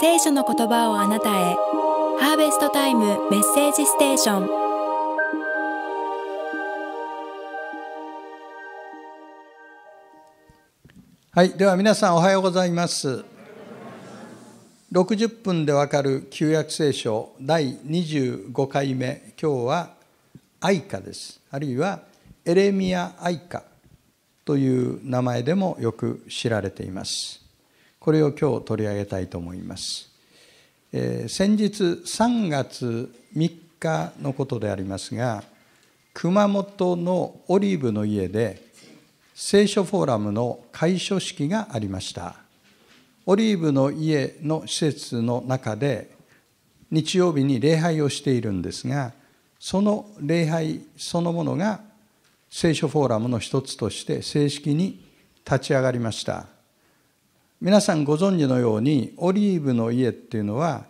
聖書の言葉をあなたへハーベストタイムメッセージステーションはいでは皆さんおはようございます60分でわかる旧約聖書第25回目今日は愛花」ですあるいはエレミア愛花」という名前でもよく知られていますこれを今日取り上げたいと思います、えー、先日3月3日のことでありますが熊本のオリーブの家で聖書フォーラムの開所式がありましたオリーブの家の施設の中で日曜日に礼拝をしているんですがその礼拝そのものが聖書フォーラムの一つとして正式に立ち上がりました皆さんご存知のようにオリーブの家っていうのは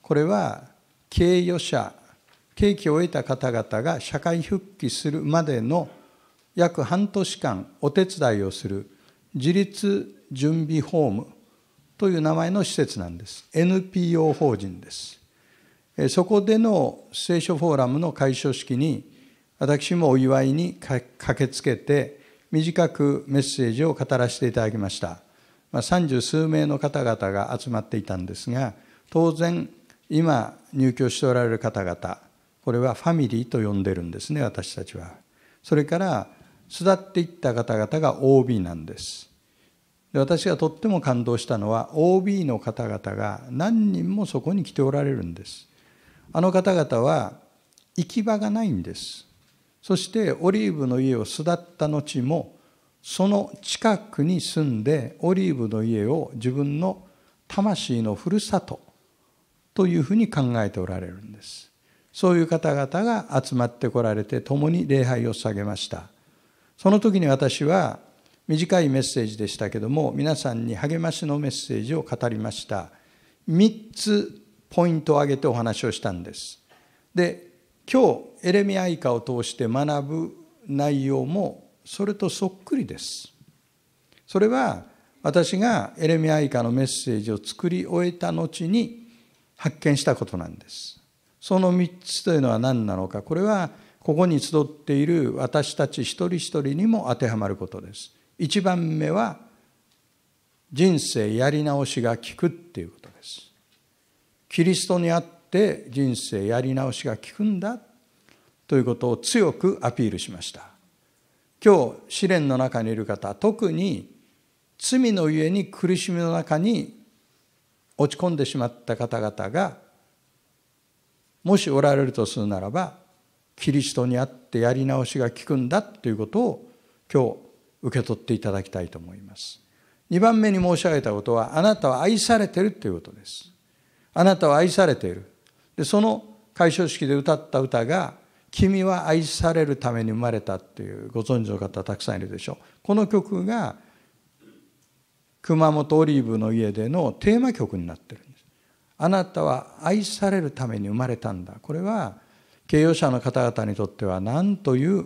これは経営者刑期を終えた方々が社会復帰するまでの約半年間お手伝いをする自立準備ホームという名前の施設なんです NPO 法人ですそこでの聖書フォーラムの開所式に私もお祝いに駆けつけて短くメッセージを語らせていただきましたまあ、30数名の方々が集まっていたんですが当然今入居しておられる方々これはファミリーと呼んでるんですね私たちはそれから巣立っていった方々が OB なんですで私がとっても感動したのは OB の方々が何人もそこに来ておられるんですあの方々は行き場がないんですそしてオリーブの家を巣立った後もその近くに住んでオリーブの家を自分の魂のふるさとというふうに考えておられるんですそういう方々が集まってこられて共に礼拝を捧げましたその時に私は短いメッセージでしたけども皆さんに励ましのメッセージを語りました3つポイントを挙げてお話をしたんですで今日エレミア以下を通して学ぶ内容もそれとそっくりです。それは私がエレミア以下のメッセージを作り終えた後に発見したことなんです。その3つというのは何なのか、これはここに集っている私たち一人一人にも当てはまることです。1番目は人生やり直しが効くっていうことです。キリストにあって人生やり直しが効くんだということを強くアピールしました。今日試練の中にいる方特に罪のゆえに苦しみの中に落ち込んでしまった方々がもしおられるとするならばキリストにあってやり直しが効くんだということを今日受け取っていただきたいと思います。2番目に申し上げたことはあなたは愛されているということです。あなたは愛されている。でその解消式で歌った歌が君は愛されるために生まれたっていうご存知の方たくさんいるでしょうこの曲が熊本オリーブの家でのテーマ曲になってるんですあなたは愛されるために生まれたんだこれは経営者の方々にとっては何という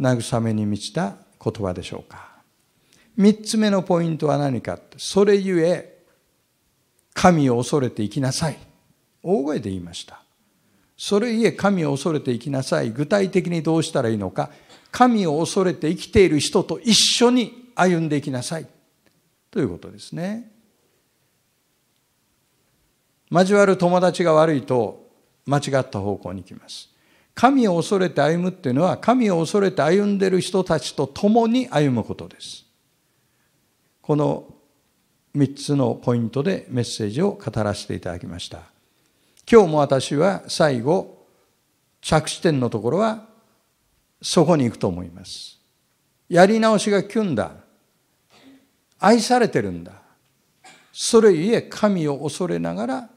慰めに満ちた言葉でしょうか3つ目のポイントは何かそれゆえ神を恐れて生きなさい大声で言いましたそれゆえ神を恐れて生きなさい具体的にどうしたらいいのか神を恐れて生きている人と一緒に歩んでいきなさいということですね交わる友達が悪いと間違った方向に行きます神を恐れて歩むっていうのは神を恐れて歩んでる人たちと共に歩むことですこの三つのポイントでメッセージを語らせていただきました今日も私は最後、着地点のところはそこに行くと思います。やり直しがキュンだ。愛されてるんだ。それゆえ神を恐れながら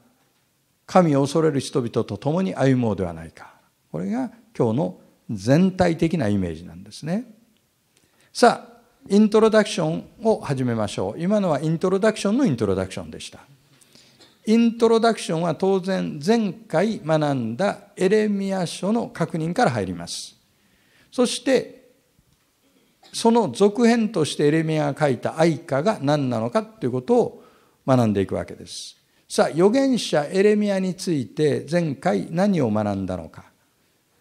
神を恐れる人々と共に歩もうではないか。これが今日の全体的なイメージなんですね。さあ、イントロダクションを始めましょう。今のはイントロダクションのイントロダクションでした。イントロダクションは当然前回学んだエレミア書の確認から入ります。そしてその続編としてエレミアが書いた愛歌が何なのかということを学んでいくわけです。さあ預言者エレミアについて前回何を学んだのか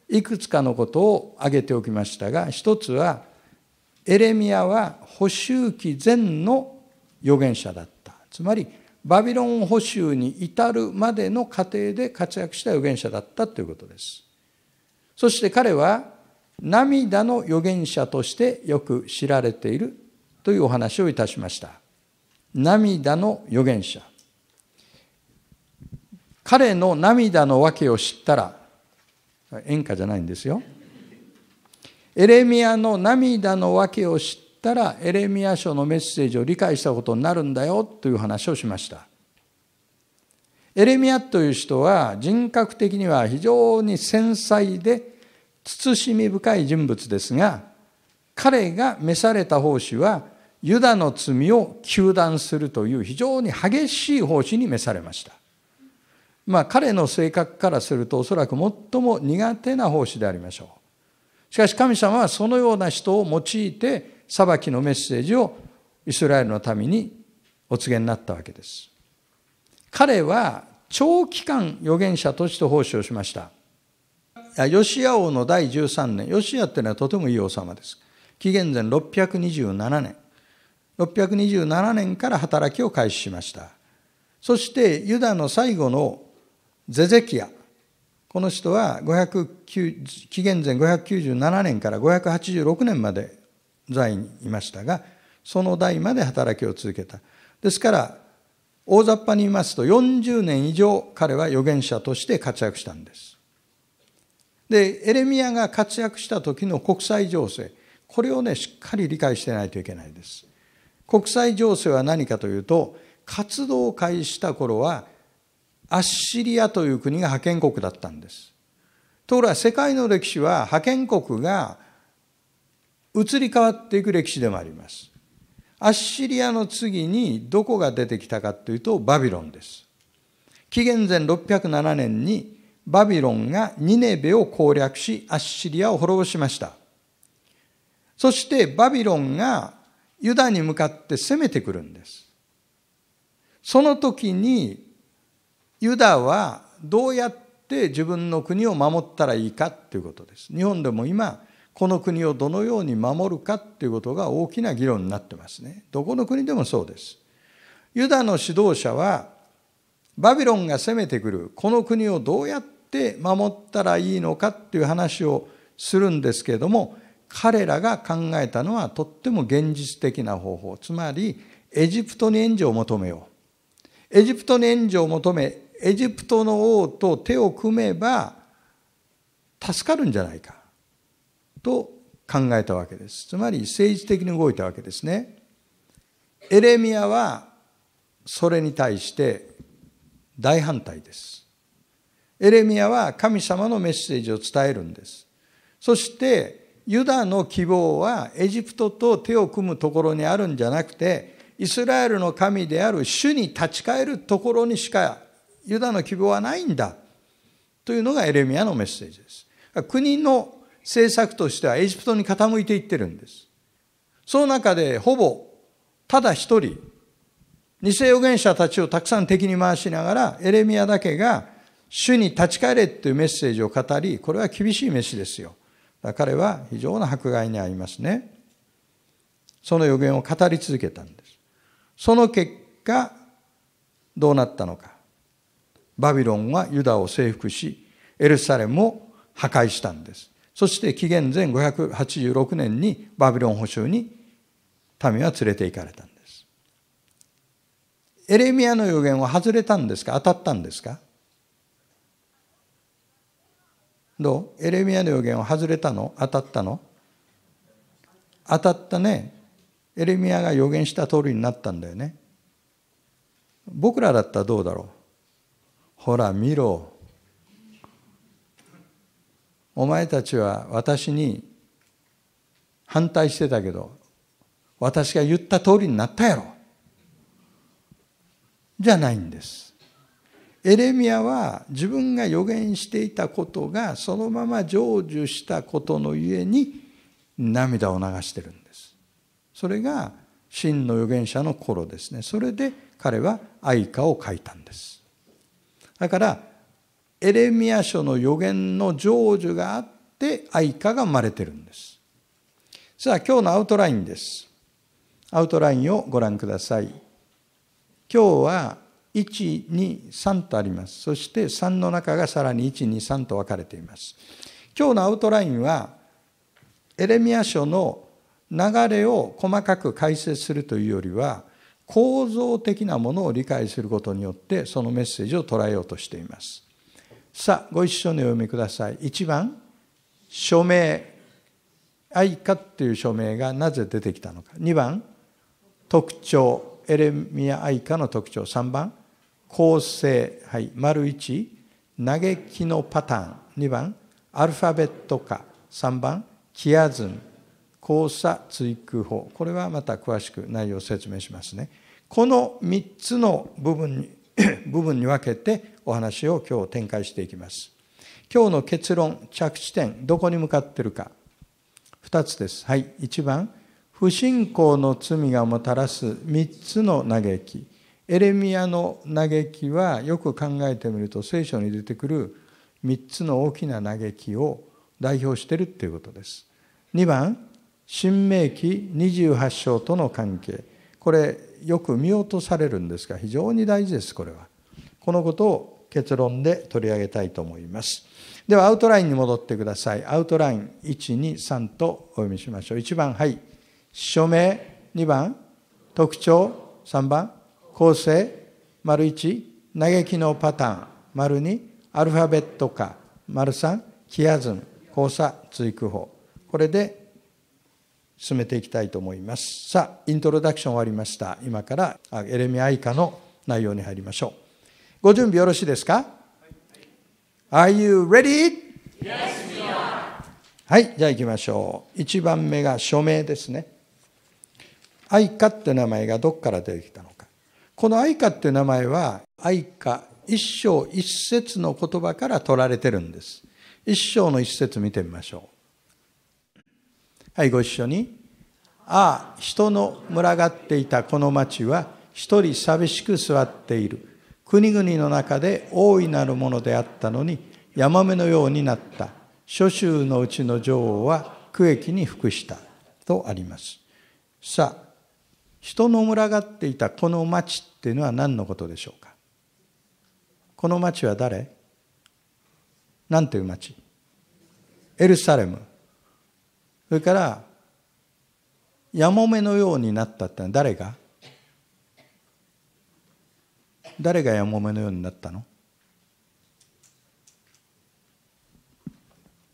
いくつかのことを挙げておきましたが一つはエレミアは補修期前の預言者だったつまりバビロン捕囚に至るまでの過程で活躍した預言者だったということです。そして彼は涙の預言者としてよく知られているというお話をいたしました。涙の預言者。彼の涙の訳を知ったら、演歌じゃないんですよ。エレミアの涙の訳を知たらエレミア書のメッセージを理解したことになるんだよという話をしました。エレミアという人は人格的には非常に繊細で慎み深い人物ですが彼が召された奉仕はユダの罪を糾弾するという非常に激しい奉仕に召されました。まあ彼の性格からするとおそらく最も苦手な奉仕でありましょう。しかし神様はそのような人を用いて裁きのメッセージをイスラエルの民にお告げになったわけです。彼は長期間預言者として奉仕をしました。ヨシア王の第13年、ヨシアっていうのはとてもいい王様です。紀元前627年。627年から働きを開始しました。そしてユダの最後のゼゼキア。この人は紀元前597年から586年まで在にいましたがその代まで働きを続けたですから大雑把に言いますと40年以上彼は預言者として活躍したんですでエレミアが活躍した時の国際情勢これをねしっかり理解してないといけないです国際情勢は何かというと活動を開始した頃はアッシリアという国が覇権国だったんですところが世界の歴史は覇権国が移り変わっていく歴史でもあります。アッシリアの次にどこが出てきたかというとバビロンです。紀元前607年にバビロンがニネベを攻略しアッシリアを滅ぼしました。そしてバビロンがユダに向かって攻めてくるんです。その時にユダはどうやって自分の国を守ったらいいかということです。日本でも今この国をどのように守るかっていうことが大きな議論になってますね。どこの国でもそうです。ユダの指導者はバビロンが攻めてくるこの国をどうやって守ったらいいのかっていう話をするんですけれども彼らが考えたのはとっても現実的な方法つまりエジプトに援助を求めようエジプトに援助を求めエジプトの王と手を組めば助かるんじゃないかと考えたわけです。つまり政治的に動いたわけですね。エレミアはそれに対して大反対です。エレミアは神様のメッセージを伝えるんです。そしてユダの希望はエジプトと手を組むところにあるんじゃなくてイスラエルの神である主に立ち返るところにしかユダの希望はないんだというのがエレミアのメッセージです。国の政策としてはエジプトに傾いていってるんです。その中でほぼただ一人、偽預言者たちをたくさん敵に回しながら、エレミアだけが主に立ち返れというメッセージを語り、これは厳しい飯ですよ。彼は非常な迫害にありますね。その予言を語り続けたんです。その結果、どうなったのか。バビロンはユダを征服し、エルサレムを破壊したんです。そして紀元前586年にバビロン保守に民は連れて行かれたんですエレミアの予言は外れたんですか当たったんですかどうエレミアの予言は外れたの当たったの当たったねエレミアが予言した通りになったんだよね僕らだったらどうだろうほら見ろお前たちは私に反対してたけど私が言った通りになったやろじゃないんですエレミアは自分が予言していたことがそのまま成就したことのゆえに涙を流してるんですそれが真の預言者の頃ですねそれで彼は愛歌を書いたんですだからエレミア書の予言の成就があって愛花が生まれてるんです。さあ今日のアウトラインです。アウトラインをご覧ください。今日は1、2、3とあります。そして3の中がさらに1、2、3と分かれています。今日のアウトラインはエレミア書の流れを細かく解説するというよりは構造的なものを理解することによってそのメッセージを捉えようとしています。さあ、ご一緒にお読みください。1番、署名。愛花っていう署名がなぜ出てきたのか。2番、特徴。エレミア愛花の特徴。3番、構成。はい。丸1、嘆きのパターン。2番、アルファベット化。3番、キアズン、交差追求法。これはまた詳しく内容を説明しますね。この3つの部分に 部分に分けてお話を今日展開していきます。今日の結論、着地点、どこに向かってるか。2つです。はい。1番、不信仰の罪がもたらす3つの嘆き。エレミアの嘆きはよく考えてみると聖書に出てくる3つの大きな嘆きを代表してるっていうことです。2番、新明記28章との関係。これよく見落とされるんですが非常に大事ですこれは。このことを結論で取り上げたいと思います。ではアウトラインに戻ってください。アウトライン123とお読みしましょう。1番、はい。署名。2番、特徴。3番、構成。丸1、嘆きのパターン。丸2、アルファベット化。丸3、キアズン、交差、追句法。これで進めていきたいと思います。さあ、イントロダクション終わりました。今からエレミア以下の内容に入りましょう。ご準備よろしいですか、はい、?Are you ready? Yes, はい、じゃあ行きましょう。1番目が署名ですね。愛花って名前がどこから出てきたのか。この愛花って名前は愛花一章一節の言葉から取られてるんです。一章の一節見てみましょう。はい、ご一緒に。ああ、人の群がっていたこの町は一人寂しく座っている。国々の中で大いなるものであったのにヤマメのようになった諸州のうちの女王は区域に服したとありますさあ人の群がっていたこの町っていうのは何のことでしょうかこの町は誰何という町エルサレムそれからヤモメのようになったってのは誰が誰がやもめのようになったの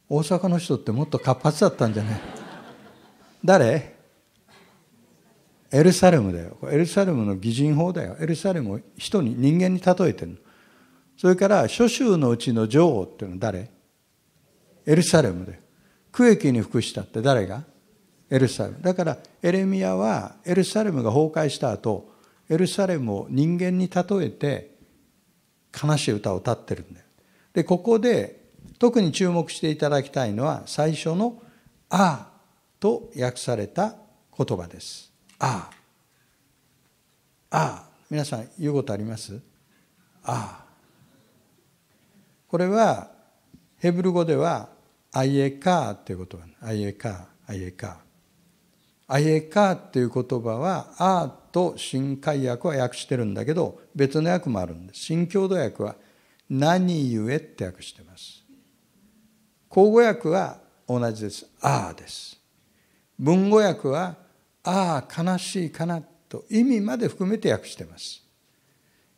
大阪の人ってもっと活発だったんじゃない誰エルサレムだよエルサレムの擬人法だよエルサレムを人に人間に例えてるそれから諸州のうちの女王っていうのは誰エルサレムで区域に服したって誰がエルサレムだからエレミアはエルサレムが崩壊した後エルサレムを人間に例えて悲しい歌を歌ってるんだよ。でここで特に注目していただきたいのは最初の「ああ」と訳された言葉です。ああ。ああ。皆さん言うことありますああ。これはヘブル語では「アイエカー」ていう言葉「アイエカー」「アイエカー」アイエカーっていう言葉は、アーと新海訳は訳してるんだけど、別の訳もあるんです。新郷土訳は、何故って訳してます。口語訳は同じです。あです。文語訳は、ああ、悲しいかなと意味まで含めて訳してます。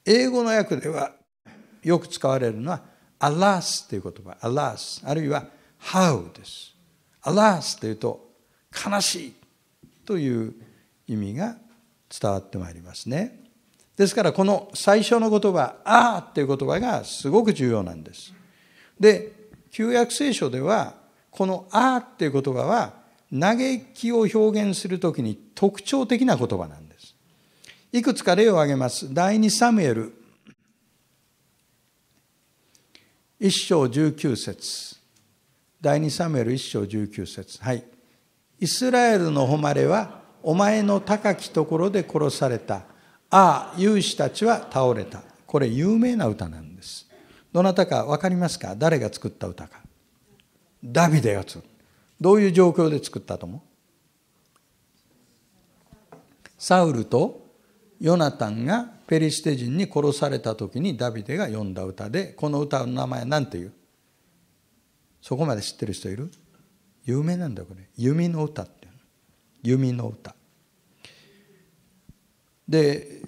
英語の訳では、よく使われるのは、アラース」という言葉、アラース」あるいは how です。アラース」というと、悲しいという意味が伝わってまいりますね。ですからこの最初の言葉「ああ」っていう言葉がすごく重要なんです。で旧約聖書ではこの「ああ」っていう言葉は嘆きを表現する時に特徴的な言葉なんです。いくつか例を挙げます。第2サムエル1章19節第2サムエル1章19節はい。イスラエルの誉れはお前の高きところで殺された。ああ、勇士たちは倒れた。これ有名な歌なんです。どなたか分かりますか誰が作った歌か。ダビデが作た。どういう状況で作ったと思うサウルとヨナタンがペリシテ人に殺された時にダビデが詠んだ歌でこの歌の名前は何ていうそこまで知ってる人いる有名なんだこれ弓の歌っていうの弓の歌で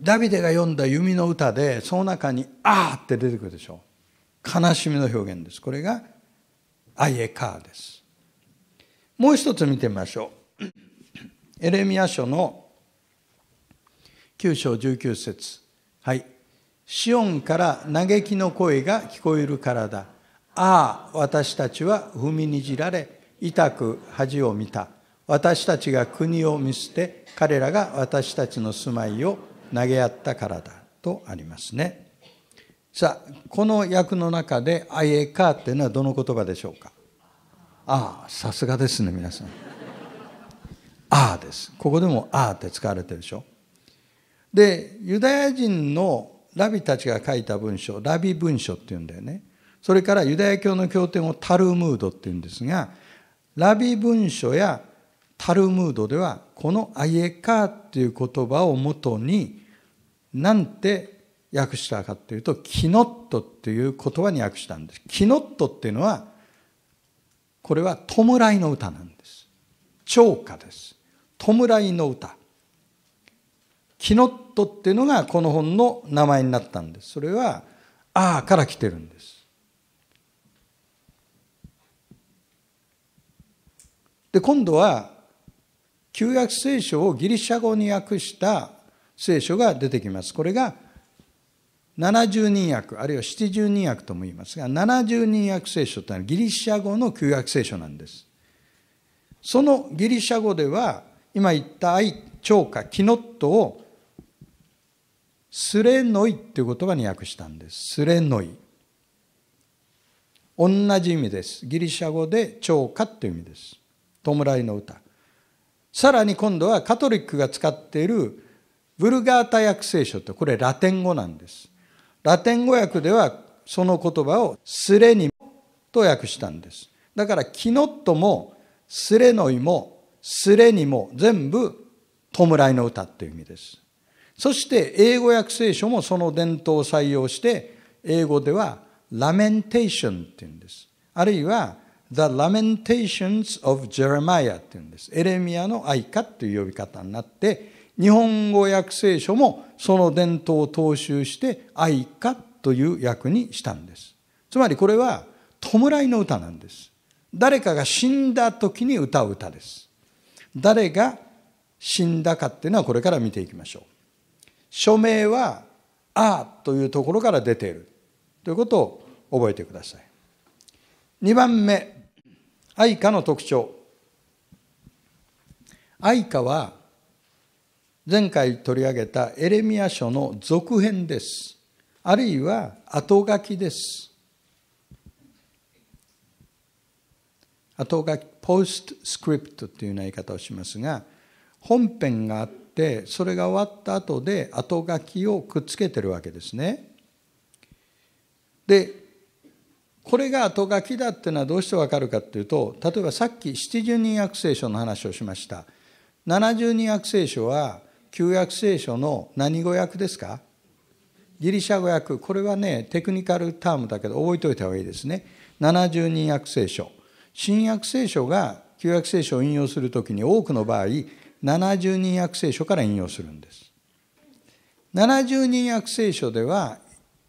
ダビデが読んだ弓の歌でその中に「ああ!」って出てくるでしょ悲しみの表現ですこれが「あえか」ですもう一つ見てみましょう エレミア書の9章19節はい「シオンから嘆きの声が聞こえるからだ」ああ私たちは踏みにじられ痛く恥を見た私たちが国を見捨て彼らが私たちの住まいを投げ合ったからだとありますねさあこの訳の中で「あえか」っていうのはどの言葉でしょうかああさすがですね皆さん「ああ」ですここでも「ああ」って使われてるでしょでユダヤ人のラビたちが書いた文章ラビ文書っていうんだよねそれからユダヤ教の経典をタルムードっていうんですがラビ文書やタルムードではこの「アイエカー」っていう言葉をもとになんて訳したかというと「キノット」っていう言葉に訳したんです。キノットっていうのはこれは弔いの歌なんです。聴歌です。弔いの歌。キノットっていうのがこの本の名前になったんです。それは「ああ」から来てるんです。で今度は旧約聖書をギリシャ語に訳した聖書が出てきます。これが70人訳あるいは70人訳とも言いますが70人訳聖書というのはギリシャ語の旧約聖書なんです。そのギリシャ語では今言った愛、超過、キノットをスレノイっていう言葉に訳したんです。スレノイ。同じ意味です。ギリシャ語で超過という意味です。弔いの歌さらに今度はカトリックが使っているブルガータ訳聖書ってこれラテン語なんですラテン語訳ではその言葉をスレにと訳したんですだからキノットもスレノイもスレにも全部弔いの歌っていう意味ですそして英語訳聖書もその伝統を採用して英語ではラメンテーションっていうんですあるいは The Lamentations of Jeremiah っていうんです。エレミアの愛歌という呼び方になって、日本語訳聖書もその伝統を踏襲して愛歌という訳にしたんです。つまりこれは弔いの歌なんです。誰かが死んだ時に歌う歌です。誰が死んだかっていうのはこれから見ていきましょう。署名は「あ」というところから出ているということを覚えてください。2番目愛花の特徴愛花は前回取り上げたエレミア書の続編ですあるいは後書きです後書きポストスクリプトというような言い方をしますが本編があってそれが終わった後で後書きをくっつけてるわけですねでこれが後書きだっていうのはどうしてわかるかっていうと例えばさっき七十人約聖書の話をしました七十人約聖書は旧約聖書の何語訳ですかギリシャ語訳これはねテクニカルタームだけど覚えておいた方がいいですね七十人約聖書新約聖書が旧約聖書を引用するときに多くの場合70人約聖書から引用するんです70人約聖書では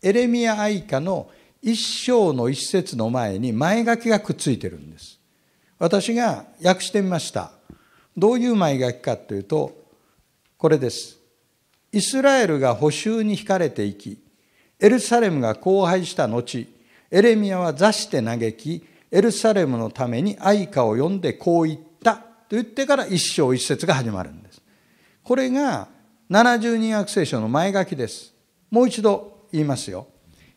エレミア愛カの一章の一節の前に前書きがくっついてるんです。私が訳してみました。どういう前書きかというと、これです。イスラエルが補囚に惹かれていき、エルサレムが荒廃した後、エレミアは座して嘆き、エルサレムのために愛歌を読んでこう言ったと言ってから一章一節が始まるんです。これが70人訳聖書の前書きです。もう一度言いますよ。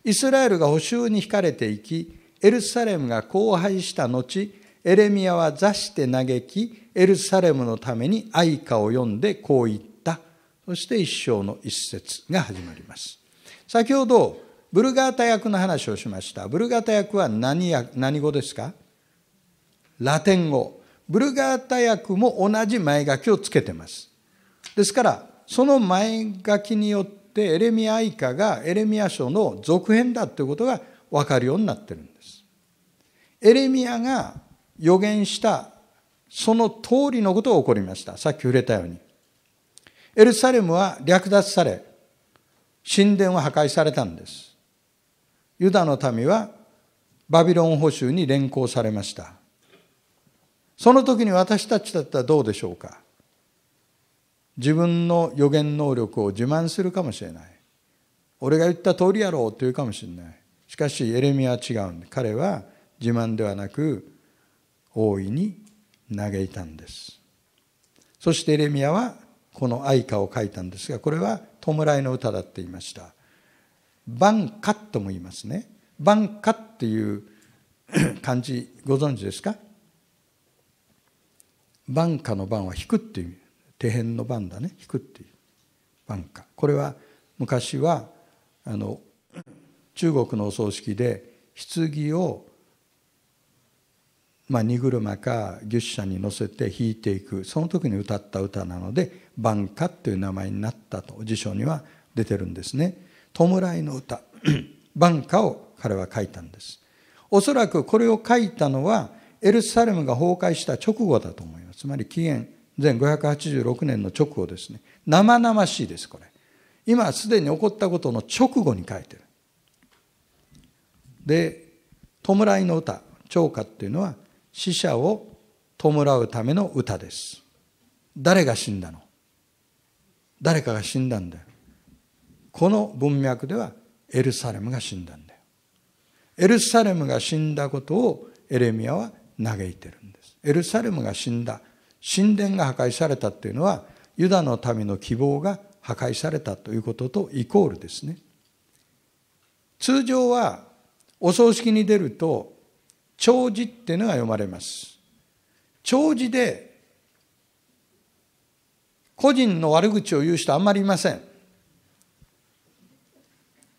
イスラエルが捕囚に引かれていき、エルサレムが荒廃した後、エレミアは座して嘆き、エルサレムのために愛歌を読んでこう言った。そして一章の一節が始まります。先ほど、ブルガータ役の話をしました。ブルガータ役は何何語ですかラテン語。ブルガータ役も同じ前書きをつけてます。ですから、その前書きによってでエレミア以下がエレミア書の続編だということが分かるようになってるんです。エレミアが予言したその通りのことが起こりました。さっき触れたように。エルサレムは略奪され、神殿は破壊されたんです。ユダの民はバビロン捕囚に連行されました。その時に私たちだったらどうでしょうか自分の予言能力を自慢するかもしれない俺が言った通りやろうと言うかもしれないしかしエレミアは違うんで彼は自慢ではなく大いに嘆いたんですそしてエレミアはこの愛歌を書いたんですがこれは弔いの歌だって言いました晩歌とも言いますね晩歌っていう 漢字ご存知ですか晩歌の晩は引くっていう意味手辺の番だね引くっていう番かこれは昔はあの中国のお葬式で棺を、まあ、荷車か牛車に乗せて引いていくその時に歌った歌なので「晩歌」という名前になったと辞書には出てるんですね。弔いの歌晩 歌を彼は書いたんです。おそらくこれを書いたのはエルサレムが崩壊した直後だと思います。つまり紀元1586年の直後ですね生々しいですこれ今すでに起こったことの直後に書いてるで弔いの歌長歌っていうのは死者を弔うための歌です誰が死んだの誰かが死んだんだよこの文脈ではエルサレムが死んだんだよエルサレムが死んだことをエレミアは嘆いてるんですエルサレムが死んだ神殿が破壊されたっていうのはユダの民の希望が破壊されたということとイコールですね通常はお葬式に出ると弔辞っていうのが読まれます弔辞で個人の悪口を言う人あんまりいません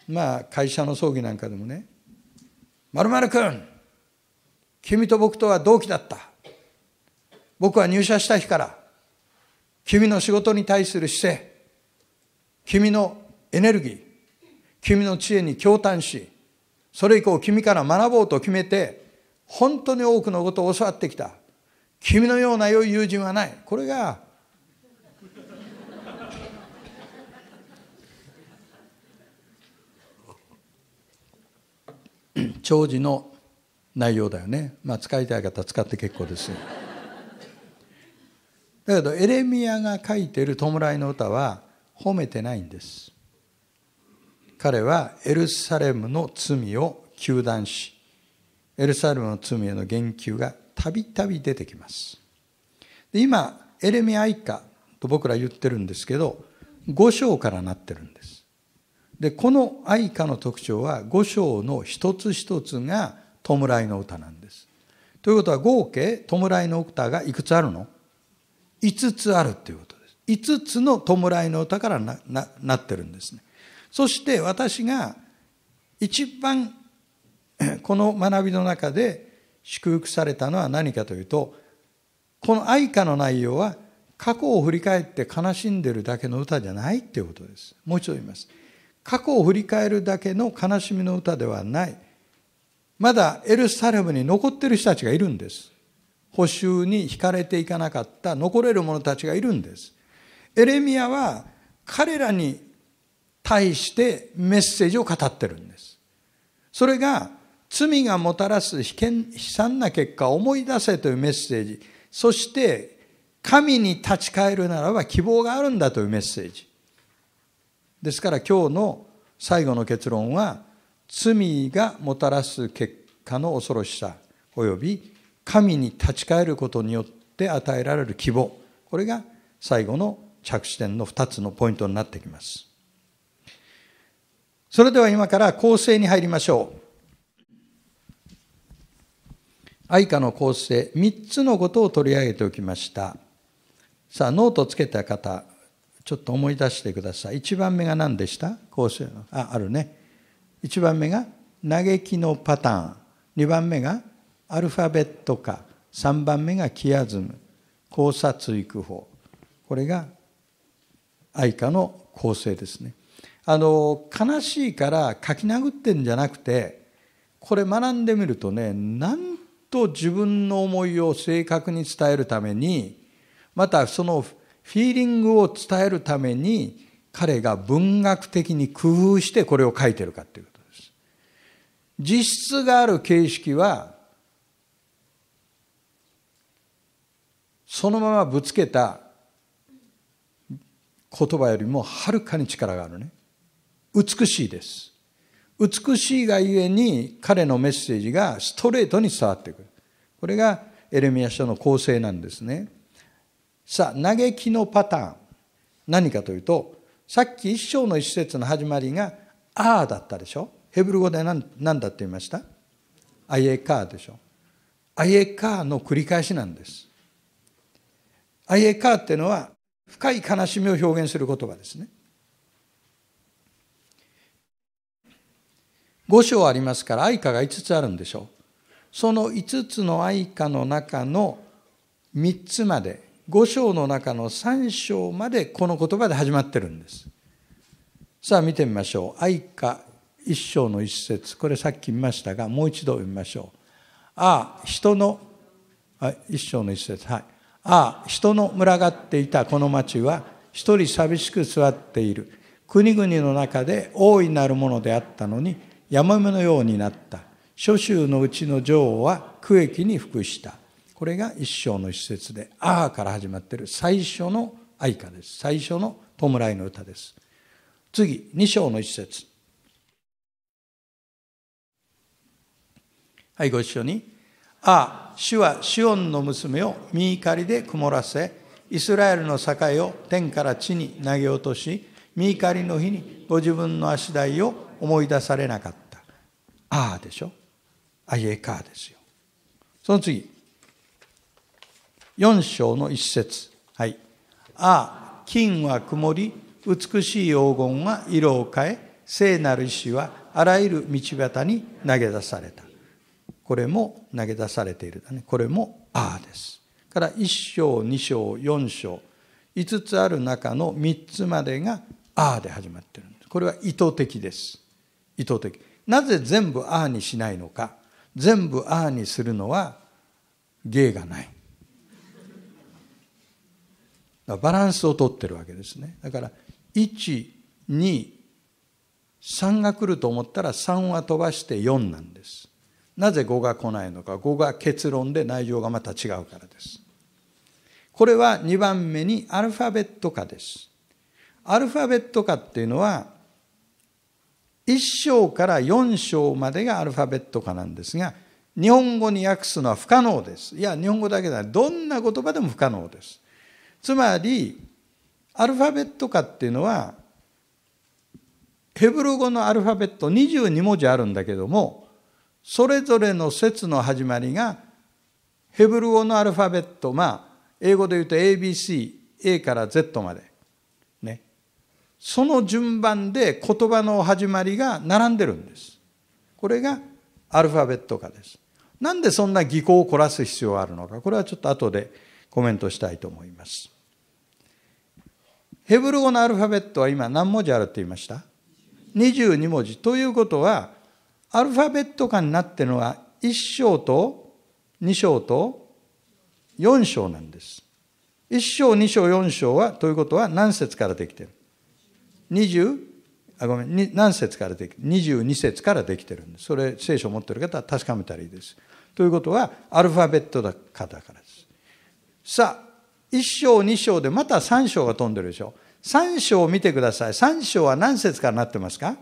まあ会社の葬儀なんかでもね「まる君君と僕とは同期だった僕は入社した日から君の仕事に対する姿勢君のエネルギー君の知恵に共嘆しそれ以降君から学ぼうと決めて本当に多くのことを教わってきた君のような良い友人はないこれが長寿の内容だよねまあ使いたい方使って結構ですよだけどエレミアが書いている弔いの歌は褒めてないんです彼はエルサレムの罪を糾弾しエルサレムの罪への言及がたびたび出てきますで今エレミア一家と僕ら言ってるんですけど5章からなってるんですでこの愛歌の特徴は5章の一つ一つが弔いの歌なんですということは合計弔いの歌がいくつあるの5つあるということです。5つの弔いの歌からなななってるんですね。そして私が一番 この学びの中で祝福されたのは何かというと、この愛歌の内容は過去を振り返って悲しんでるだけの歌じゃないっていうことです。もう一度言います。過去を振り返るだけの悲しみの歌ではない。まだエルサレムに残ってる人たちがいるんです。補修に惹かれていかなかった残れる者たちがいるんです。エレミアは彼らに対してメッセージを語ってるんです。それが罪がもたらす危険悲惨な結果を思い出せというメッセージそして神に立ち返るならば希望があるんだというメッセージですから今日の最後の結論は罪がもたらす結果の恐ろしさ及び神に立ち返ることによって与えられる希望これが最後の着地点の2つのポイントになってきますそれでは今から構成に入りましょう愛花の構成3つのことを取り上げておきましたさあノートつけた方ちょっと思い出してください1番目が何でした構成のああるね1番目が嘆きのパターン2番目がアルファベット化3番目がキアズム考察育法これが愛歌の構成ですねあの悲しいから書き殴ってんじゃなくてこれ学んでみるとねなんと自分の思いを正確に伝えるためにまたそのフィーリングを伝えるために彼が文学的に工夫してこれを書いてるかっていうことです。実質がある形式はそのままぶつけた言葉よりもはるかに力があるね美しいです美しいがゆえに彼のメッセージがストレートに伝わってくるこれがエレミア書の構成なんですねさあ嘆きのパターン何かというとさっき一章の一節の始まりが「あー」だったでしょヘブル語で何何だって言いましたアイエカーでしょアイエカーの繰り返しなんですアイエカーっていうのは深い悲しみを表現する言葉ですね。5章ありますから愛歌が5つあるんでしょう。その5つの愛歌の中の3つまで、5章の中の3章までこの言葉で始まってるんです。さあ見てみましょう。愛歌一章の一節これさっき見ましたが、もう一度見ましょう。ああ、人の、一章の一節はい。ああ人の群がっていたこの町は一人寂しく座っている国々の中で大いなるものであったのにやもめのようになった諸州のうちの女王は区域に服したこれが一章の一節で「ああ」から始まっている最初の愛歌です最初の弔いの歌です次二章の一節はいご一緒に「ああ主はシオンの娘を身怒りで曇らせ、イスラエルの境を天から地に投げ落とし、身怒りの日にご自分の足台を思い出されなかった。ああでしょ。あいえかですよ。その次。4章の一節。はい。ああ、金は曇り、美しい黄金は色を変え、聖なる石はあらゆる道端に投げ出された。これも投げ出されているだねこれも「あ」ですから1章2章4章5つある中の3つまでが「あ」で始まってるんですこれは意図的です意図的なぜ全部「あ」にしないのか全部「あ」にするのは芸がないバランスをとってるわけですねだから123が来ると思ったら3は飛ばして4なんですなぜ語が来ないのか語が結論で内容がまた違うからですこれは2番目にアルファベット化ですアルファベット化っていうのは1章から4章までがアルファベット化なんですが日本語に訳すのは不可能ですいや日本語だけじゃないどんな言葉でも不可能ですつまりアルファベット化っていうのはヘブル語のアルファベット22文字あるんだけどもそれぞれの説の始まりがヘブル語のアルファベットまあ英語で言うと ABCA から Z までねその順番で言葉の始まりが並んでるんですこれがアルファベット化ですなんでそんな技巧を凝らす必要があるのかこれはちょっと後でコメントしたいと思いますヘブル語のアルファベットは今何文字あるって言いました22文字ということはアルファベット化になってるのは1章と2章と4章なんです。1章、2章、4章は、ということは何節からできてる ?20、あ、ごめん、何節からできてる ?22 節からできてるんです。それ、聖書を持ってる方は確かめたらいいです。ということは、アルファベット化だからです。さあ、1章、2章でまた3章が飛んでるでしょ。3章を見てください。3章は何節からなってますか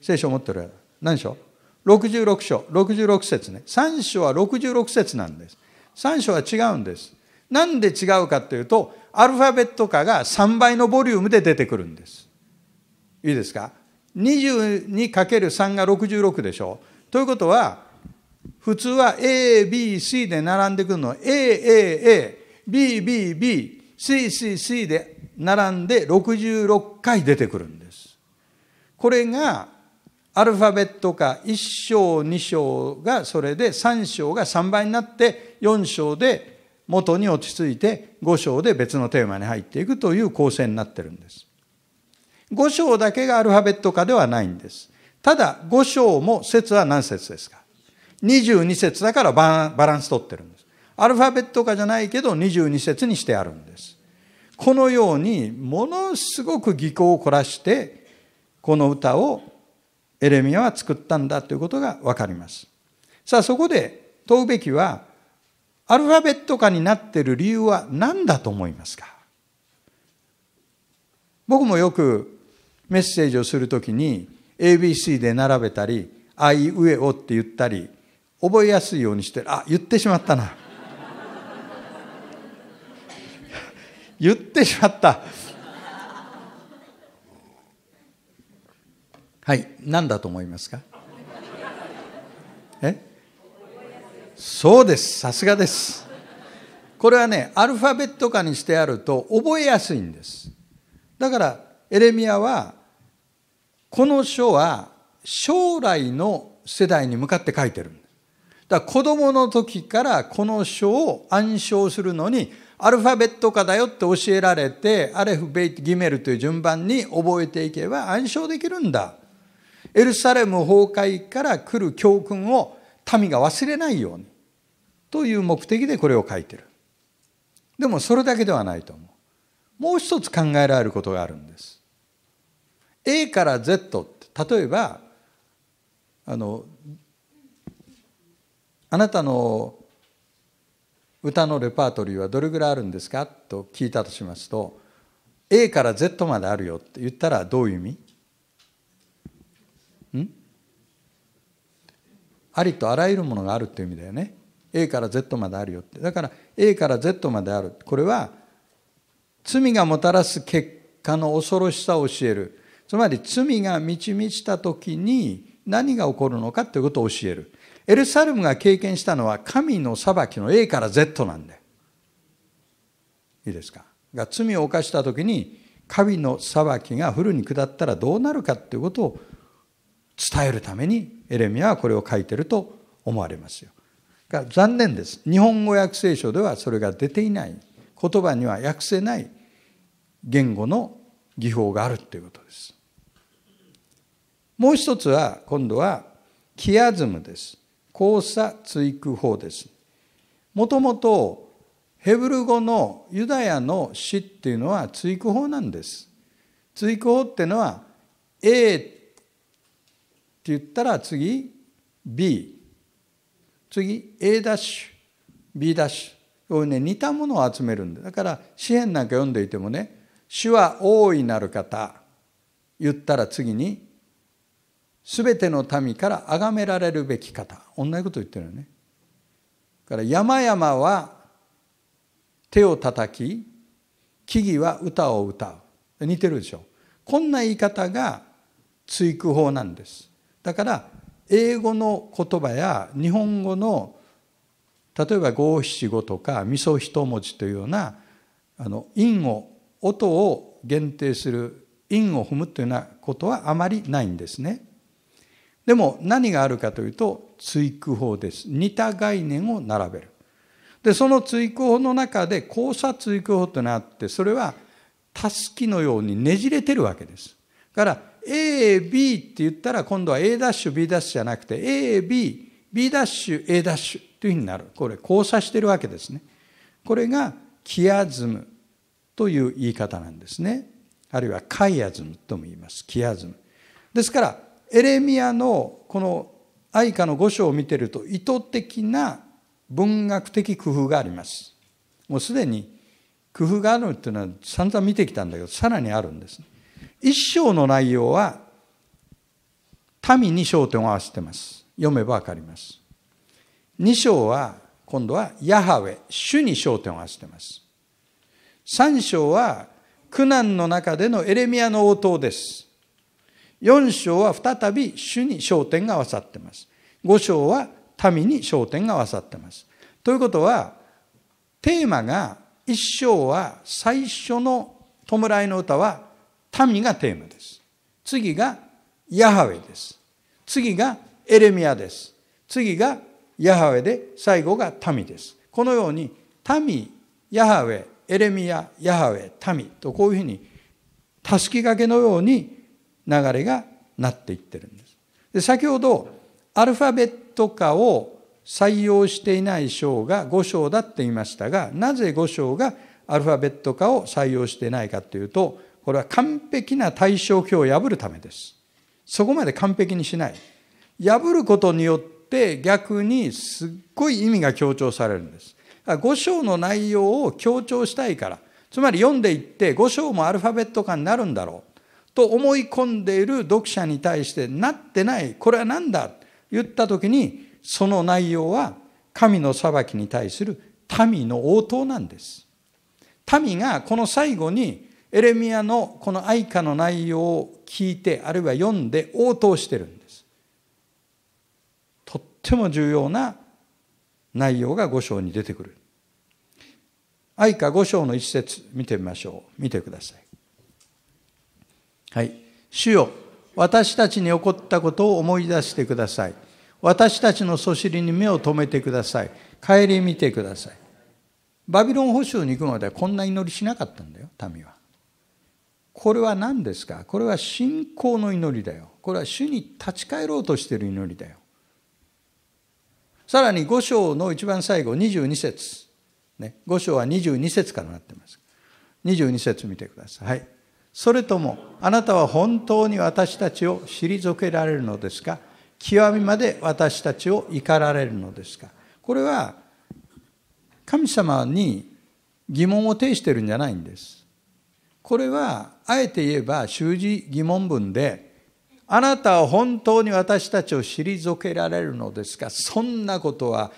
聖書を持ってる何章 ?66 章、66節ね。3章は66節なんです。3章は違うんです。なんで違うかというと、アルファベット化が3倍のボリュームで出てくるんです。いいですか 22×3 が66でしょということは、普通は A、B、C で並んでくるのは A、A、A、B、B、B、C、C、C で並んで66回出てくるんです。これがアルファベット化1章2章がそれで3章が3倍になって4章で元に落ち着いて5章で別のテーマに入っていくという構成になってるんです。5章だけがアルファベット化ではないんです。ただ5章も節は何節ですか ?22 節だからバランス取ってるんです。アルファベット化じゃないけど22節にしてあるんです。このようにものすごく技巧を凝らしてこの歌をエレミアは作ったんだということがわかります。さあそこで問うべきは、アルファベット化になっている理由は何だと思いますか僕もよくメッセージをするときに ABC で並べたり、あいうえおって言ったり、覚えやすいようにして、あ、言ってしまったな。言ってしまった。はい、何だと思いますかえそうです、さすがです。これはね、アルファベット化にしてあると覚えやすいんです。だから、エレミアは、この書は将来の世代に向かって書いてるんです。だから子供の時からこの書を暗唱するのに、アルファベット化だよって教えられて、アレフ、ベイト、ギメルという順番に覚えていけば暗唱できるんだ。エルサレム崩壊から来る教訓を民が忘れないようにという目的でこれを書いてるでもそれだけではないと思うもう一つ考えられることがあるんです A から Z って例えばあのあなたの歌のレパートリーはどれぐらいあるんですかと聞いたとしますと A から Z まであるよって言ったらどういう意味ありとあらゆるものがあるっていう意味だよね A から Z まであるよってだから A から Z まであるこれは罪がもたらす結果の恐ろしさを教えるつまり罪が満ち満ちた時に何が起こるのかということを教えるエルサルムが経験したのは神の裁きの A から Z なんでいいですかが罪を犯した時に神の裁きがフルに下ったらどうなるかということを伝えるためにエレミアはこれを書いてると思われますよ。が残念です。日本語訳聖書ではそれが出ていない。言葉には訳せない言語の技法があるということです。もう一つは今度はキアズムです。交差追句法です。もともとヘブル語のユダヤの詩っていうのは追句法なんです。追句法っていうのは A 言ったら次 B 次 A ダッシュ B ダッシュをね似たものを集めるんだだから詩篇なんか読んでいてもね「主は大いなる方」言ったら次に「すべての民から崇められるべき方」同じこと言ってるよね。だから山々は手を叩き木々は歌を歌う似てるでしょこんな言い方が追句法なんですだから英語の言葉や日本語の例えば五七五とか味噌一文字というようなあの韻を音を限定する音を踏むというようなことはあまりないんですね。でも何があるかというと追句法です。似た概念を並べる。でその追句法の中で交差追句法というのがあってそれはたすきのようにねじれてるわけです。から AB って言ったら今度は A ダッシュ B ダッシュじゃなくて AB B ダッシュ A ダッシュというふうになるこれ交差してるわけですねこれがキアズムという言い方なんですねあるいはカイアズムとも言いますキアズムですからエレミアのこの愛歌の5章を見てると意図的な文学的工夫がありますもうすでに工夫があるっていうのは散々見てきたんだけどさらにあるんです、ね、一章の内容は民に焦点を合わせてます。読めばわかります。二章は今度はヤハウェ、主に焦点を合わせてます。三章は苦難の中でのエレミアの応答です。四章は再び主に焦点が合わさってます。五章は民に焦点が合わさってます。ということは、テーマが一章は最初の弔いの歌は民がテーマです。次がヤハウェです。次がエレミアです。次がヤハウェで最後が民です。このように民、ヤハウェ、エレミア、ヤハウェ、民とこういうふうにたすき掛けのように流れがなっていってるんです。で先ほどアルファベット化を採用していない章が5章だって言いましたがなぜ5章がアルファベット化を採用してないかというとこれは完璧な対象表を破るためです。そこまで完璧にしない。破ることによって逆にすっごい意味が強調されるんです。五章の内容を強調したいから、つまり読んでいって五章もアルファベット化になるんだろうと思い込んでいる読者に対してなってない、これは何だと言った時に、その内容は神の裁きに対する民の応答なんです。民がこの最後にエレミアのこの愛歌の内容を聞いてあるいは読んで応答してるんですとっても重要な内容が5章に出てくる愛歌5章の一節見てみましょう見てくださいはい主よ私たちに起こったことを思い出してください私たちのそしりに目を留めてください帰り見てくださいバビロン捕囚に行くまではこんな祈りしなかったんだよ民はこれは何ですかこれは信仰の祈りだよ。これは主に立ち返ろうとしている祈りだよ。さらに5章の一番最後、22節。ね、5章は22節からなってます。22節見てください。はい、それとも、あなたは本当に私たちを退けられるのですか極みまで私たちを怒られるのですかこれは、神様に疑問を呈してるんじゃないんです。これはあえて言えば習字疑問文であなたは本当に私たちを退けられるのですかそんなことは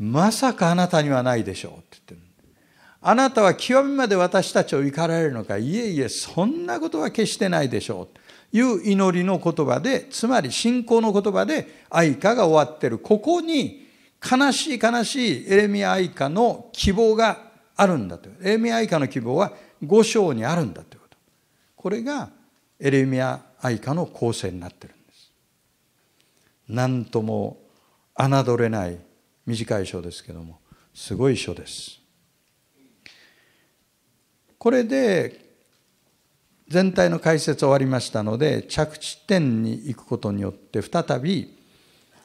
まさかあなたにはないでしょうって言ってるあなたは極みまで私たちを怒られるのかいえいえそんなことは決してないでしょうという祈りの言葉でつまり信仰の言葉で愛歌が終わってるここに悲しい悲しいエレミア愛歌の希望があるんだとエレミア愛歌の希望は5章にあるんだということこれがエレミア愛歌の構成になってるんです何とも侮れない短い書ですけどもすごい書ですこれで全体の解説終わりましたので着地点に行くことによって再び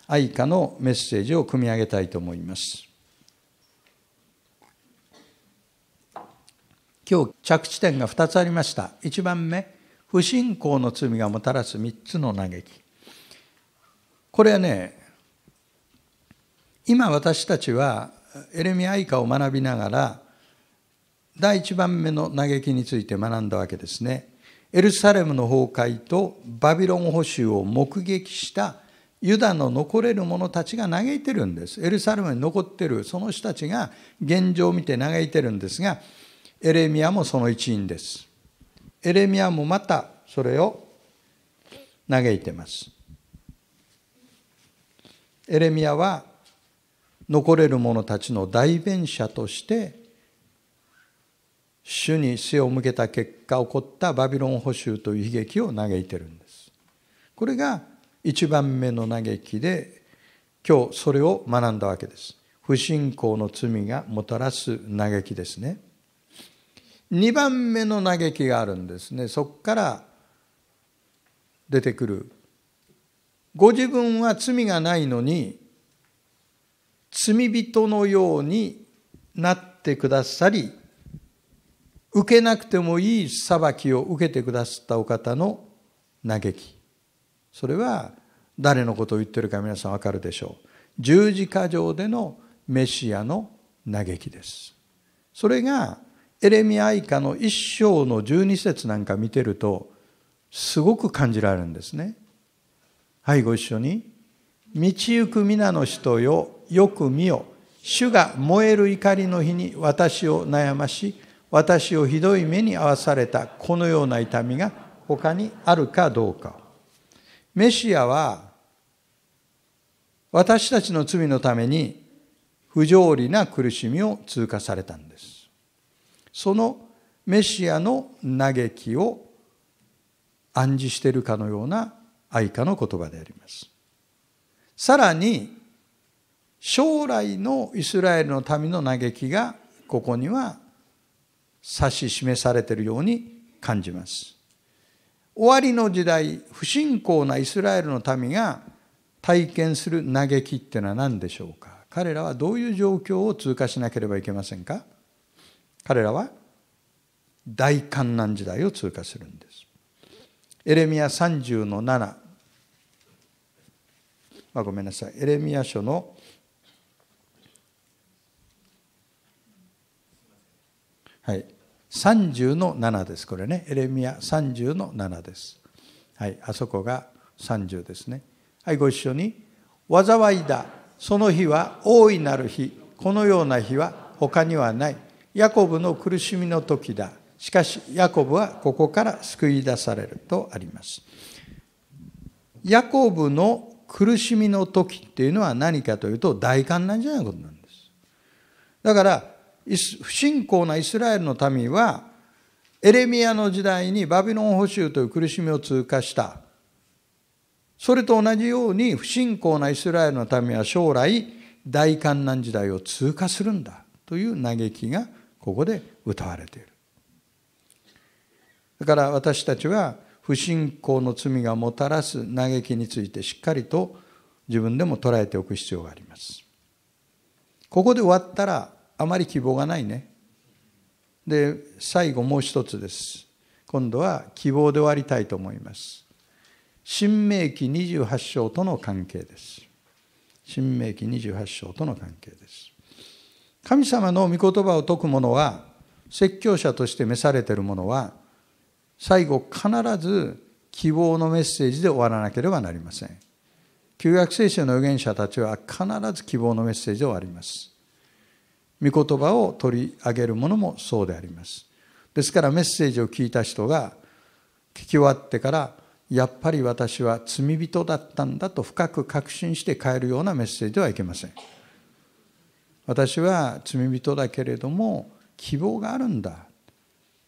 愛花のメッセージを組み上げたいと思います今日着地点が2つありました。1番目、不信仰の罪がもたらす3つの嘆き。これはね、今私たちはエレミア以下を学びながら、第1番目の嘆きについて学んだわけですね。エルサレムの崩壊とバビロン捕囚を目撃したユダの残れる者たちが嘆いてるんです。エルサレムに残ってるその人たちが現状を見て嘆いてるんですが、エレミアもその一員です。エレミアもまたそれを嘆いてます。エレミアは残れる者たちの代弁者として主に背を向けた結果起こったバビロン捕囚という悲劇を嘆いてるんです。これが一番目の嘆きで今日それを学んだわけです。不信仰の罪がもたらす嘆きですね。2番目の嘆きがあるんですねそこから出てくるご自分は罪がないのに罪人のようになってくださり受けなくてもいい裁きを受けてくださったお方の嘆きそれは誰のことを言ってるか皆さんわかるでしょう十字架上でのメシアの嘆きですそれがエレミア以下の一章の十二節なんか見てるとすごく感じられるんですね。はいご一緒に。道行く皆の人よよく見よ主が燃える怒りの日に私を悩まし私をひどい目に遭わされたこのような痛みが他にあるかどうかメシアは私たちの罪のために不条理な苦しみを通過されたんですそのメシアの嘆きを暗示しているかのような愛歌の言葉であります。さらに将来のイスラエルの民の嘆きがここには指し示されているように感じます。終わりの時代不信仰なイスラエルの民が体験する嘆きっていうのは何でしょうか彼らはどういう状況を通過しなければいけませんか彼らは大観難時代を通過するんですエレミア30の7、まあ、ごめんなさいエレミア書のはい30の7ですこれねエレミア30の7ですはいあそこが30ですねはいご一緒に「災いだその日は大いなる日このような日は他にはない」ヤコブの苦しみの時だ。しかし、ヤコブはここから救い出されるとあります。ヤコブの苦しみの時っていうのは何かというと、大観難じゃないことなんです。だから、不信仰なイスラエルの民は、エレミアの時代にバビロン捕囚という苦しみを通過した。それと同じように不信仰なイスラエルの民は将来大観難時代を通過するんだという嘆きがここで歌われているだから私たちは不信仰の罪がもたらす嘆きについてしっかりと自分でも捉えておく必要がありますここで終わったらあまり希望がないねで最後もう一つです今度は希望で終わりたいと思います新明記28章との関係です新明記28章との関係です神様の御言葉を説く者は説教者として召されている者は最後必ず希望のメッセージで終わらなければなりません旧約聖書の預言者たちは必ず希望のメッセージで終わります御言葉を取り上げる者もそうでありますですからメッセージを聞いた人が聞き終わってからやっぱり私は罪人だったんだと深く確信して変えるようなメッセージではいけません。私は罪人だけれども希望があるんだ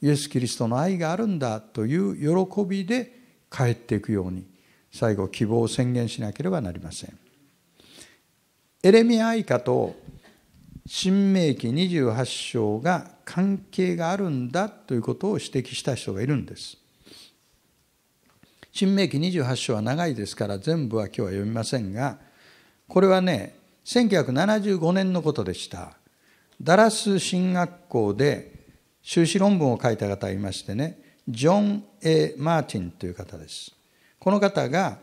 イエス・キリストの愛があるんだという喜びで帰っていくように最後希望を宣言しなければなりませんエレミアイカと新明期28章が関係があるんだということを指摘した人がいるんです新明期28章は長いですから全部は今日は読みませんがこれはね1975年のことでした。ダラス進学校で修士論文を書いた方がいましてね、ジョン・ A・ マーティンという方です。この方が、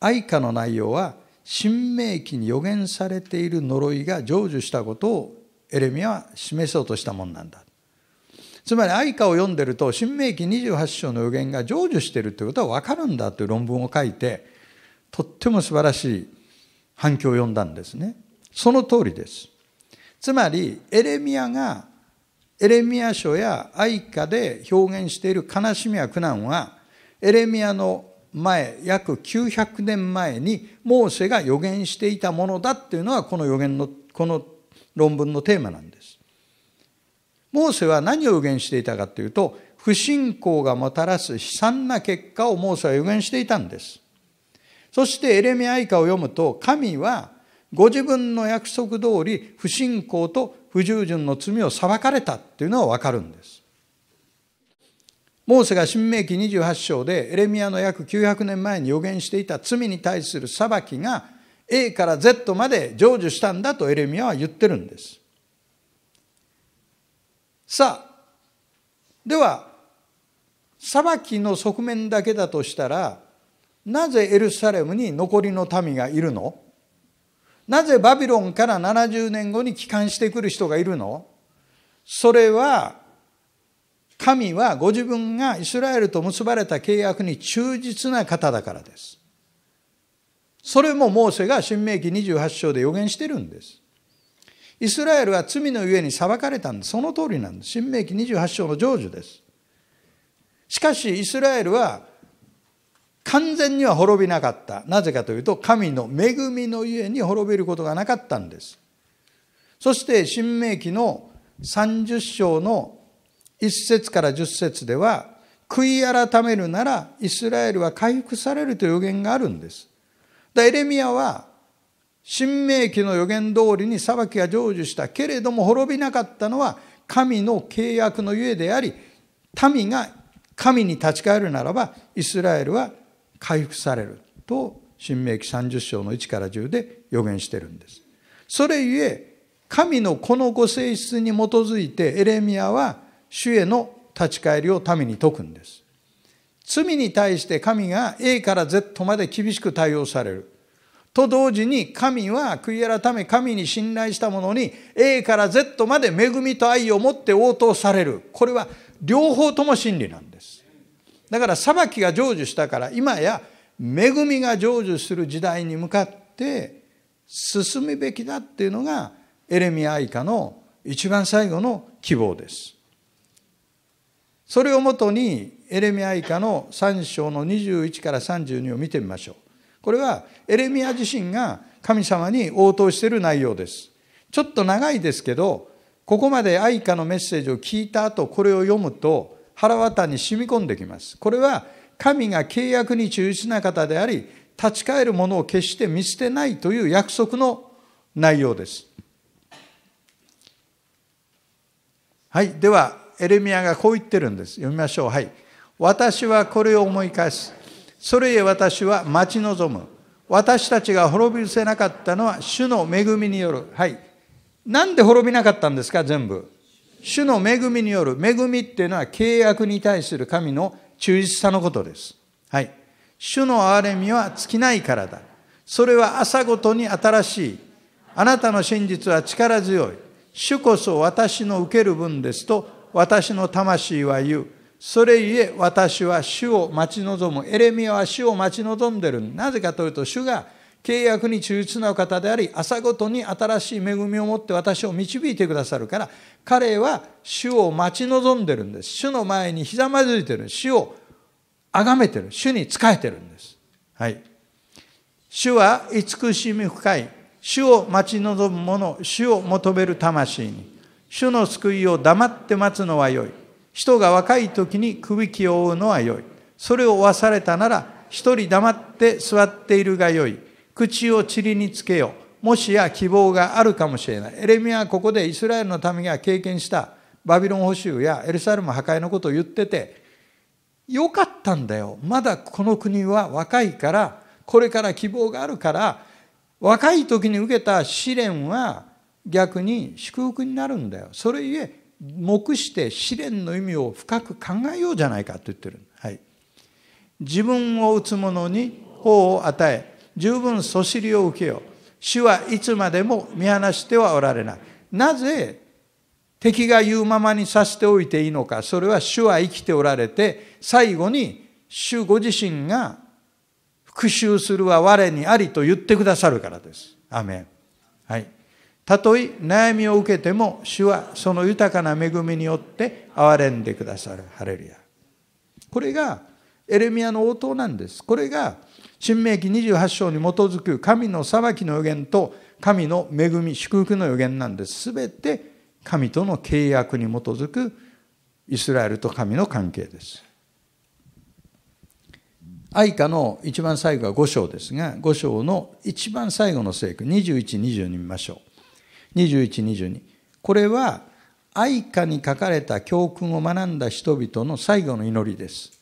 愛歌の内容は、神明期に予言されている呪いが成就したことをエレミアは示そうとしたもんなんだ。つまり愛歌を読んでると、神明期28章の予言が成就しているということは分かるんだという論文を書いて、とっても素晴らしい反響を呼んだんですね。その通りです。つまり、エレミアが、エレミア書や愛歌で表現している悲しみや苦難は、エレミアの前、約900年前にモーセが予言していたものだっていうのは、この予言の、この論文のテーマなんです。モーセは何を予言していたかというと、不信仰がもたらす悲惨な結果をモーセは予言していたんです。そしてエレミア以下を読むと神はご自分の約束通り不信仰と不従順の罪を裁かれたっていうのはわかるんです。モーセが新明記28章でエレミアの約900年前に予言していた罪に対する裁きが A から Z まで成就したんだとエレミアは言ってるんです。さあでは裁きの側面だけだとしたらなぜエルサレムに残りの民がいるのなぜバビロンから70年後に帰還してくる人がいるのそれは神はご自分がイスラエルと結ばれた契約に忠実な方だからです。それもモーセが新明記28章で予言してるんです。イスラエルは罪のゆえに裁かれたんです。その通りなんです。新明記28章の成就です。しかしイスラエルは完全には滅びなかったなぜかというと神の恵みのゆえに滅びることがなかったんですそして新明記の30章の1節から10節では悔い改めるならイスラエルは回復されるという予言があるんです。だエレミアは新明記の予言通りに裁きが成就したけれども滅びなかったのは神の契約のゆえであり民が神に立ち返るならばイスラエルは回復されると新明記30章の1から10で予言してるんです。それゆえ神のこのご性質に基づいてエレミアは主への立ち返りを民に説くんです。罪に対して神が A から Z まで厳しく対応される。と同時に神は悔い改め神に信頼した者に A から Z まで恵みと愛を持って応答される。これは両方とも真理なんです。だから裁きが成就したから今や恵みが成就する時代に向かって進むべきだっていうのがエレミア以下の一番最後の希望です。それをもとにエレミア以下の3章の21から32を見てみましょう。これはエレミア自身が神様に応答している内容です。ちょっと長いですけど、ここまで愛カのメッセージを聞いた後、これを読むと、腹渡に染み込んできます。これは神が契約に忠実な方であり、立ち返るものを決して見捨てないという約束の内容です。はい、では、エレミアがこう言ってるんです。読みましょう。はい。私はこれを思い返す。それへ私は待ち望む。私たちが滅びせなかったのは主の恵みによる。はい。なんで滅びなかったんですか、全部。主の恵みによる、恵みっていうのは契約に対する神の忠実さのことです。はい。主の憐れみは尽きないからだ。それは朝ごとに新しい。あなたの真実は力強い。主こそ私の受ける分ですと、私の魂は言う。それゆえ私は主を待ち望む。エレミアは主を待ち望んでる。なぜかというと、主が契約に忠実な方であり朝ごとに新しい恵みを持って私を導いてくださるから彼は主を待ち望んでるんです主の前にひざまずいてる主を崇めてる主に仕えてるんですはい主は慈しみ深い主を待ち望む者主を求める魂に主の救いを黙って待つのはよい人が若い時に首輝を追うのはよいそれを負わされたなら一人黙って座っているがよい口を塵につけよ。もしや希望があるかもしれない。エレミアはここでイスラエルの民が経験したバビロン捕囚やエルサレム破壊のことを言ってて、よかったんだよ。まだこの国は若いから、これから希望があるから、若い時に受けた試練は逆に祝福になるんだよ。それゆえ、黙して試練の意味を深く考えようじゃないかと言ってる。はい。自分を打つ者に法を与え、十分そしりを受けよう。主はいつまでも見放してはおられない。なぜ敵が言うままにさせておいていいのか。それは主は生きておられて、最後に主ご自身が復讐するは我にありと言ってくださるからです。アメン。はい。たとえ悩みを受けても主はその豊かな恵みによって憐れんでくださる。ハレルヤ。これがエレミアの応答なんです。これが新明記28章に基づく神の裁きの予言と神の恵み祝福の予言なんですべて神との契約に基づくイスラエルと神の関係です愛歌の一番最後は5章ですが5章の一番最後の聖句2122見ましょう2122これは愛歌に書かれた教訓を学んだ人々の最後の祈りです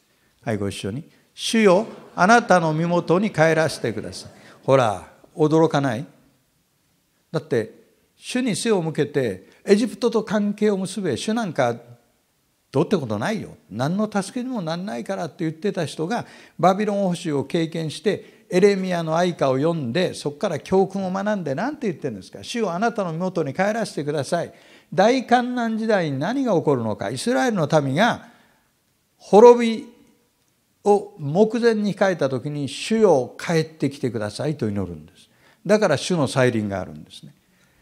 はいご一緒に主よ、あなたの身元に帰らせてください。ほら、驚かないだって、主に背を向けて、エジプトと関係を結べ、主なんかどうってことないよ。何の助けにもなんないからって言ってた人が、バビロン保守を経験して、エレミアの愛歌を読んで、そこから教訓を学んで、何て言ってるんですか。主をあなたの身元に帰らせてください。大観難時代に何が起こるのか。イスラエルの民が滅びを目前に控えた時に「主よ帰ってきてください」と祈るんですだから主の再臨があるんですね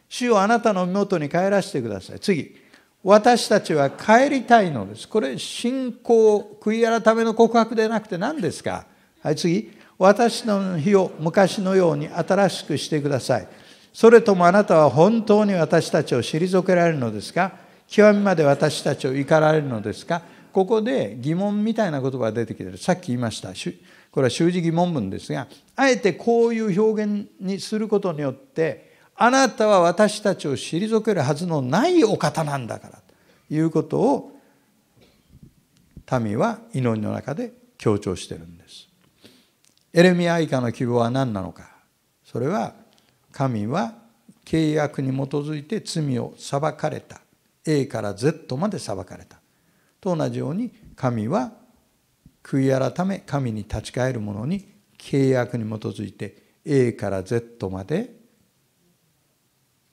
主よあなたの身元に帰らせてください次私たちは帰りたいのですこれ信仰悔い改めの告白でなくて何ですかはい次私の日を昔のように新しくしてくださいそれともあなたは本当に私たちを退けられるのですか極みまで私たちを怒られるのですかここで疑問みたいな言葉が出てきてるさっき言いましたこれは習字疑問文ですがあえてこういう表現にすることによってあなたは私たちを退けるはずのないお方なんだからということを民は祈りの中で強調してるんです。エレミア以下の希望は何なのかそれは神は契約に基づいて罪を裁かれた A から Z まで裁かれたと同じように神は悔い改め神に立ち返る者に契約に基づいて A から Z まで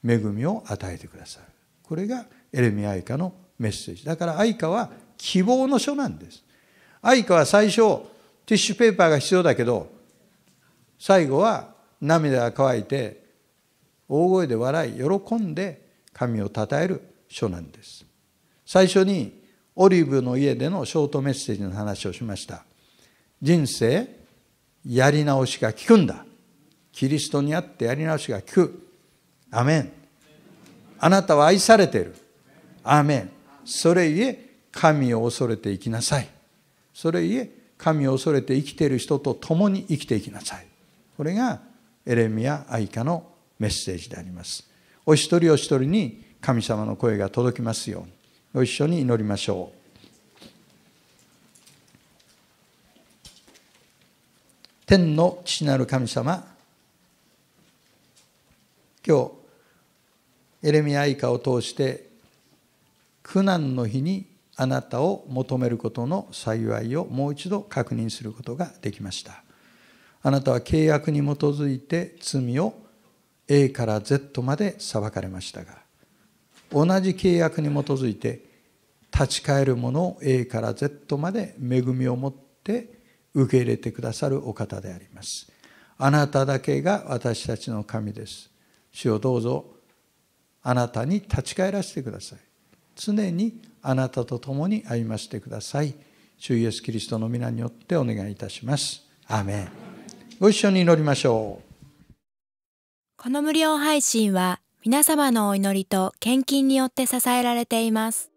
恵みを与えてくださるこれがエレミアイカのメッセージだから愛花は希望の書なんです愛花は最初ティッシュペーパーが必要だけど最後は涙が乾いて大声で笑い喜んで神を称える書なんです最初にオリーブの家でのショートメッセージの話をしました人生やり直しが効くんだキリストにあってやり直しが効くアメンあなたは愛されているアメンそれゆえ神を恐れて生きなさいそれゆえ神を恐れて生きている人と共に生きていきなさいこれがエレミア愛花のメッセージでありますお一人お一人に神様の声が届きますようにご一緒に祈りましょう天の父なる神様今日エレミア以下を通して苦難の日にあなたを求めることの幸いをもう一度確認することができましたあなたは契約に基づいて罪を A から Z まで裁かれましたが同じ契約に基づいて立ち返る者を A から Z まで恵みを持って受け入れてくださるお方でありますあなただけが私たちの神です主をどうぞあなたに立ち返らせてください常にあなたと共に歩ませてください主イエスキリストの皆によってお願いいたしますアメンご一緒に祈りましょうこの無料配信は皆様のお祈りと献金によって支えられています。